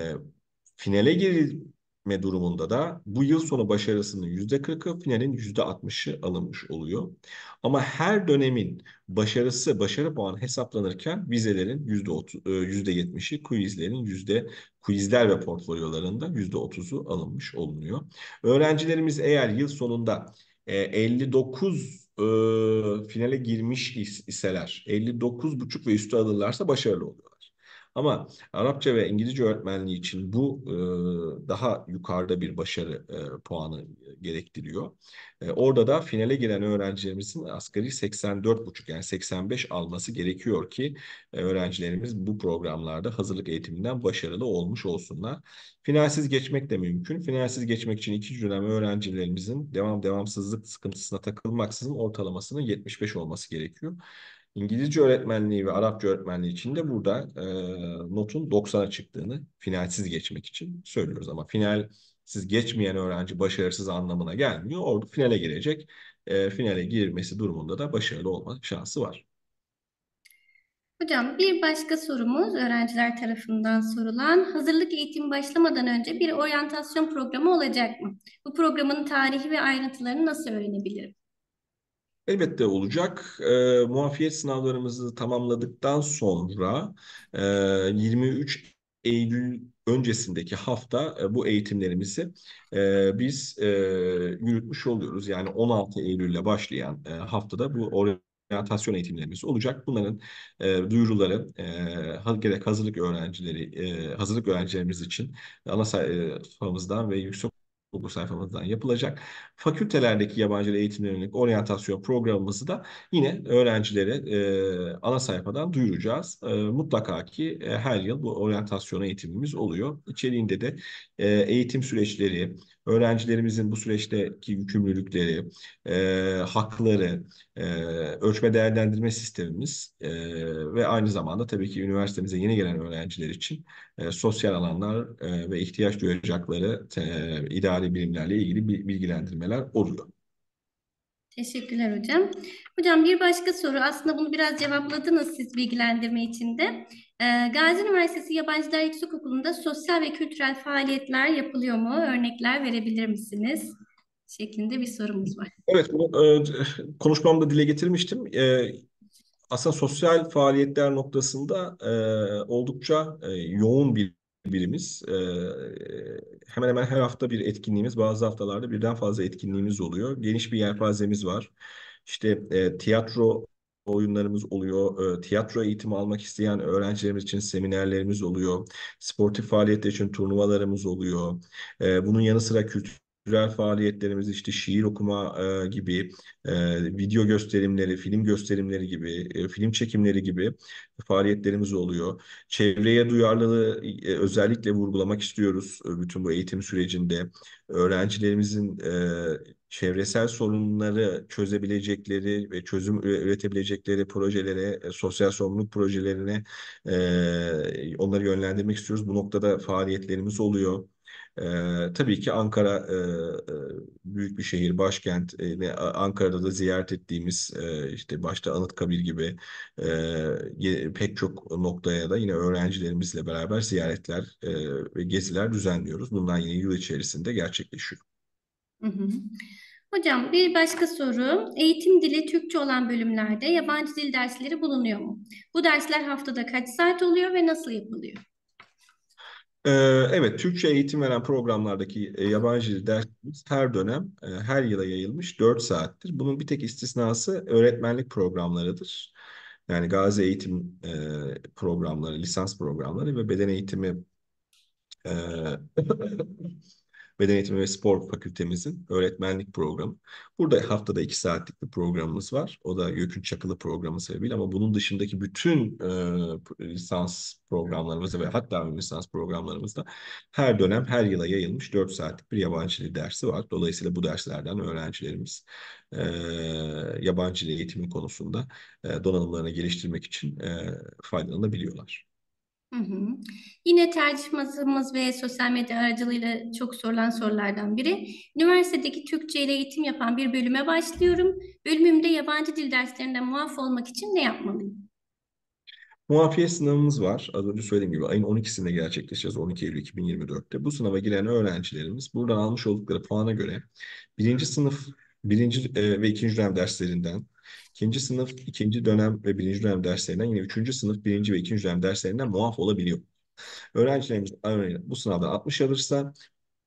finale giril gitme durumunda da bu yıl sonu başarısının %40'ı, finalin %60'ı alınmış oluyor. Ama her dönemin başarısı, başarı puanı hesaplanırken vizelerin %30, %70'i, e, quizlerin yüzde quizler ve portfolyolarında %30'u alınmış olunuyor. Öğrencilerimiz eğer yıl sonunda 59 e, e, finale girmiş iseler, 59 buçuk ve üstü alırlarsa başarılı oluyorlar. Ama Arapça ve İngilizce öğretmenliği için bu e, daha yukarıda bir başarı e, puanı e, gerektiriyor. orada da finale giren öğrencilerimizin asgari 84,5 yani 85 alması gerekiyor ki öğrencilerimiz bu programlarda hazırlık eğitiminden başarılı olmuş olsunlar. Finalsiz geçmek de mümkün. Finalsiz geçmek için iki dönem öğrencilerimizin devam devamsızlık sıkıntısına takılmaksızın ortalamasının 75 olması gerekiyor. İngilizce öğretmenliği ve Arapça öğretmenliği için de burada e, notun 90'a çıktığını finalsiz geçmek için söylüyoruz. Ama finalsiz geçmeyen öğrenci başarısız anlamına gelmiyor. Orada finale girecek. E, finale girmesi durumunda da başarılı olma şansı var. Hocam bir başka sorumuz öğrenciler tarafından sorulan hazırlık eğitim başlamadan önce bir oryantasyon programı olacak mı? Bu programın tarihi ve ayrıntılarını nasıl öğrenebilirim? Elbette olacak. E, muafiyet sınavlarımızı tamamladıktan sonra e, 23 Eylül öncesindeki hafta e, bu eğitimlerimizi e, biz e, yürütmüş oluyoruz. Yani 16 Eylül'le başlayan e, haftada bu oryantasyon eğitimlerimiz olacak. Bunların e, duyuruları e, gerek hazırlık öğrencileri, e, hazırlık öğrencilerimiz için ana e, sayfamızdan ve yüksek bu sayfamızdan yapılacak. Fakültelerdeki yabancı eğitimlerine yönelik oryantasyon programımızı da yine öğrencilere e, ana sayfadan duyuracağız. E, mutlaka ki e, her yıl bu oryantasyon eğitimimiz oluyor. İçeriğinde de e, eğitim süreçleri, öğrencilerimizin bu süreçteki yükümlülükleri, e, hakları, e, ölçme değerlendirme sistemimiz e, ve aynı zamanda tabii ki üniversitemize yeni gelen öğrenciler için e, sosyal alanlar e, ve ihtiyaç duyacakları e, idari bilimlerle ilgili bilgilendirmeler oluyor. Teşekkürler hocam. Hocam bir başka soru aslında bunu biraz cevapladınız siz bilgilendirme içinde. Ee, Gazi Üniversitesi Yabancılar Yüksekokulu'nda sosyal ve kültürel faaliyetler yapılıyor mu? Örnekler verebilir misiniz? Şeklinde bir sorumuz var. Evet, bunu e, konuşmamda dile getirmiştim. E, aslında sosyal faaliyetler noktasında e, oldukça yoğun bir birimiz. Hemen hemen her hafta bir etkinliğimiz, bazı haftalarda birden fazla etkinliğimiz oluyor. Geniş bir yelpazemiz var. İşte tiyatro oyunlarımız oluyor. Ee, tiyatro eğitimi almak isteyen öğrencilerimiz için seminerlerimiz oluyor. Sportif faaliyetler için turnuvalarımız oluyor. Ee, bunun yanı sıra kültürel faaliyetlerimiz işte şiir okuma e, gibi, e, video gösterimleri, film gösterimleri gibi, e, film çekimleri gibi faaliyetlerimiz oluyor. Çevreye duyarlılığı özellikle vurgulamak istiyoruz bütün bu eğitim sürecinde. Öğrencilerimizin çevresel sorunları çözebilecekleri ve çözüm üretebilecekleri projelere, e, sosyal sorumluluk projelerine e, onları yönlendirmek istiyoruz. Bu noktada faaliyetlerimiz oluyor. Ee, tabii ki Ankara e, e, büyük bir şehir, başkent. E, Ankara'da da ziyaret ettiğimiz e, işte başta Anıtkabir gibi e, pek çok noktaya da yine öğrencilerimizle beraber ziyaretler e, ve geziler düzenliyoruz. Bundan yine yıl içerisinde gerçekleşiyor. Hı hı. Hocam bir başka soru. Eğitim dili Türkçe olan bölümlerde yabancı dil dersleri bulunuyor mu? Bu dersler haftada kaç saat oluyor ve nasıl yapılıyor? Ee, evet, Türkçe eğitim veren programlardaki e, yabancı dil derslerimiz her dönem, e, her yıla yayılmış 4 saattir. Bunun bir tek istisnası öğretmenlik programlarıdır. Yani gazi eğitim e, programları, lisans programları ve beden eğitimi Beden Eğitimi ve Spor Fakültemizin öğretmenlik programı. Burada haftada iki saatlik bir programımız var. O da Yökün Çakılı programı sebebiyle ama bunun dışındaki bütün e, lisans programlarımızda ve hatta lisans programlarımızda her dönem her yıla yayılmış dört saatlik bir yabancı dil dersi var. Dolayısıyla bu derslerden öğrencilerimiz e, yabancı dil eğitimi konusunda e, donanımlarını geliştirmek için e, faydalanabiliyorlar. Hı hı. Yine tercih masamız ve sosyal medya aracılığıyla çok sorulan sorulardan biri. Üniversitedeki Türkçe ile eğitim yapan bir bölüme başlıyorum. Bölümümde yabancı dil derslerinden muaf olmak için ne yapmalıyım? Muafiyet sınavımız var. Az önce söylediğim gibi ayın 12'sinde gerçekleşeceğiz 12 Eylül 2024'te. Bu sınava giren öğrencilerimiz buradan almış oldukları puana göre birinci sınıf birinci e, ve ikinci dönem derslerinden İkinci sınıf, ikinci dönem ve birinci dönem derslerinden yine üçüncü sınıf, birinci ve ikinci dönem derslerinden muaf olabiliyor. Öğrencilerimiz bu sınavdan 60 alırsa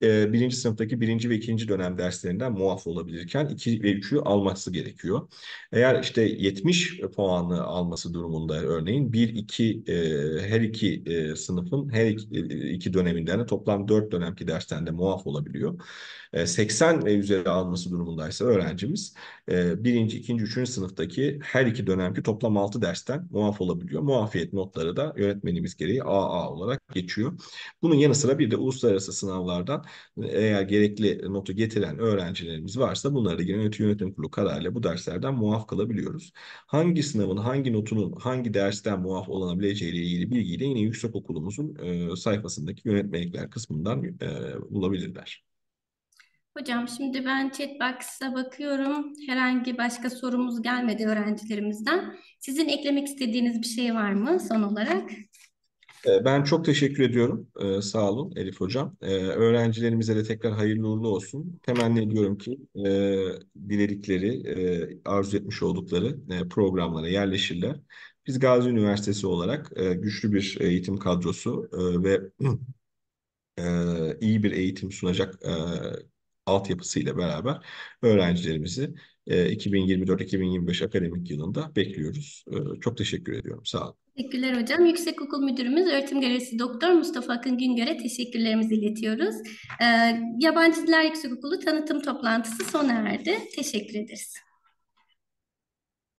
e, birinci sınıftaki birinci ve ikinci dönem derslerinden muaf olabilirken iki ve üçü alması gerekiyor. Eğer işte 70 puanı alması durumunda örneğin bir iki e, her iki e, sınıfın her iki, e, iki döneminden de toplam dört dönemki dersten de muaf olabiliyor. 80 e, ve üzeri alması durumundaysa öğrencimiz e, birinci, ikinci, üçüncü sınıftaki her iki dönemki toplam 6 dersten muaf olabiliyor. Muafiyet notları da yönetmenimiz gereği AA olarak geçiyor. Bunun yanı sıra bir de uluslararası sınavlardan eğer gerekli notu getiren öğrencilerimiz varsa bunlara ilgili yönetim, yönetim kurulu kararıyla bu derslerden muaf kalabiliyoruz. Hangi sınavın hangi notunun hangi dersten muaf olabileceğiyle ilgili bilgiyi de yine yüksekokulumuzun e, sayfasındaki yönetmelikler kısmından e, bulabilirler. Hocam şimdi ben chatbox'a bakıyorum. Herhangi başka sorumuz gelmedi öğrencilerimizden. Sizin eklemek istediğiniz bir şey var mı son olarak? Ee, ben çok teşekkür ediyorum. Ee, sağ olun Elif Hocam. Ee, öğrencilerimize de tekrar hayırlı uğurlu olsun. Temenni ediyorum ki e, diledikleri, e, arzu etmiş oldukları e, programlara yerleşirler. Biz Gazi Üniversitesi olarak e, güçlü bir eğitim kadrosu ve iyi bir eğitim sunacak e, altyapısıyla beraber öğrencilerimizi 2024-2025 akademik yılında bekliyoruz. çok teşekkür ediyorum. Sağ olun. Teşekkürler hocam. Yüksek Okul Müdürümüz Öğretim Görevlisi Doktor Mustafa Akın Güngör'e teşekkürlerimizi iletiyoruz. Ee, Yabancı Diller Yüksekokulu tanıtım toplantısı sona erdi. Teşekkür ederiz.